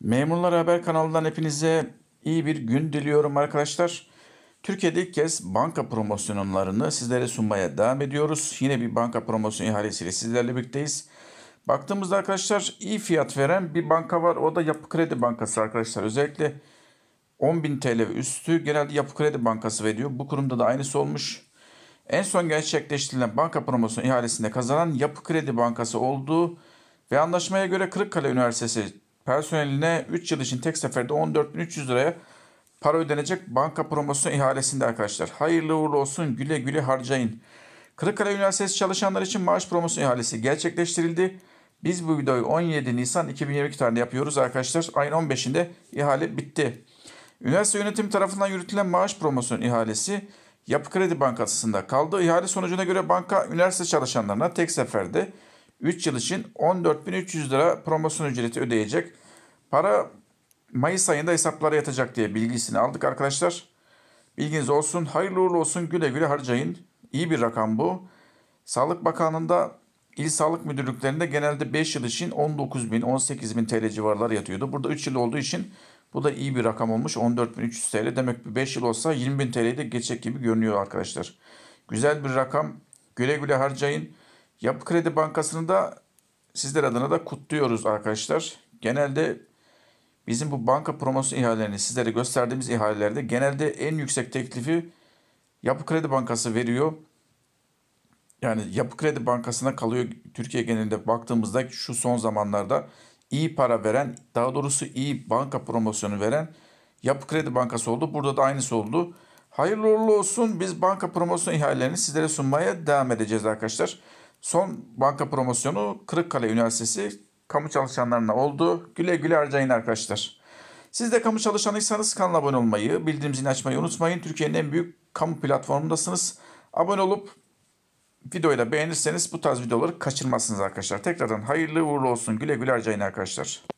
Memurlar Haber kanalından hepinize iyi bir gün diliyorum arkadaşlar. Türkiye'de ilk kez banka promosyonlarını sizlere sunmaya devam ediyoruz. Yine bir banka promosyon ihalesiyle sizlerle birlikteyiz. Baktığımızda arkadaşlar iyi fiyat veren bir banka var. O da Yapı Kredi Bankası arkadaşlar. Özellikle 10.000 TL üstü genelde Yapı Kredi Bankası veriyor. Bu kurumda da aynısı olmuş. En son gerçekleştirilen banka promosyon ihalesinde kazanan Yapı Kredi Bankası olduğu ve anlaşmaya göre Kırıkkale Üniversitesi personeline 3 yıl için tek seferde 14.300 liraya para ödenecek banka promosyon ihalesinde arkadaşlar. Hayırlı uğurlu olsun güle güle harcayın. Kırıkkale Üniversitesi çalışanlar için maaş promosyon ihalesi gerçekleştirildi. Biz bu videoyu 17 Nisan 2022 tarihinde yapıyoruz arkadaşlar. Ayın 15'inde ihale bitti. Üniversite yönetim tarafından yürütülen maaş promosyon ihalesi Yapı Kredi Bankası'nda kaldı. İhale sonucuna göre banka üniversite çalışanlarına tek seferde 3 yıl için 14.300 lira promosyon ücreti ödeyecek. Para Mayıs ayında hesaplara yatacak diye bilgisini aldık arkadaşlar. Bilginiz olsun. Hayırlı uğurlu olsun. Güle güle harcayın. İyi bir rakam bu. Sağlık Bakanlığı'nda İl Sağlık Müdürlüklerinde genelde 5 yıl için 19.000-18.000 bin TL civarları yatıyordu. Burada 3 yıl olduğu için bu da iyi bir rakam olmuş. 14.300 TL. Demek ki 5 yıl olsa 20.000 bin TL'yi de geçecek gibi görünüyor arkadaşlar. Güzel bir rakam. Güle güle harcayın. Yapı Kredi Bankası'nı da sizler adına da kutluyoruz arkadaşlar. Genelde bizim bu banka promosyon ihalelerini sizlere gösterdiğimiz ihalelerde genelde en yüksek teklifi Yapı Kredi Bankası veriyor. Yani Yapı Kredi Bankası'na kalıyor Türkiye genelinde baktığımızda şu son zamanlarda iyi para veren, daha doğrusu iyi banka promosyonu veren Yapı Kredi Bankası oldu. Burada da aynısı oldu. Hayırlı uğurlu olsun. Biz banka promosyon ihalelerini sizlere sunmaya devam edeceğiz arkadaşlar. Son banka promosyonu Kırıkkale Üniversitesi kamu çalışanlarına oldu. Güle güle harcayın arkadaşlar. Siz de kamu çalışanıysanız kanala abone olmayı, bildirim zilini açmayı unutmayın. Türkiye'nin en büyük kamu platformundasınız. Abone olup videoyu da beğenirseniz bu tarz videoları kaçırmazsınız arkadaşlar. Tekrardan hayırlı uğurlu olsun. Güle güle harcayın arkadaşlar.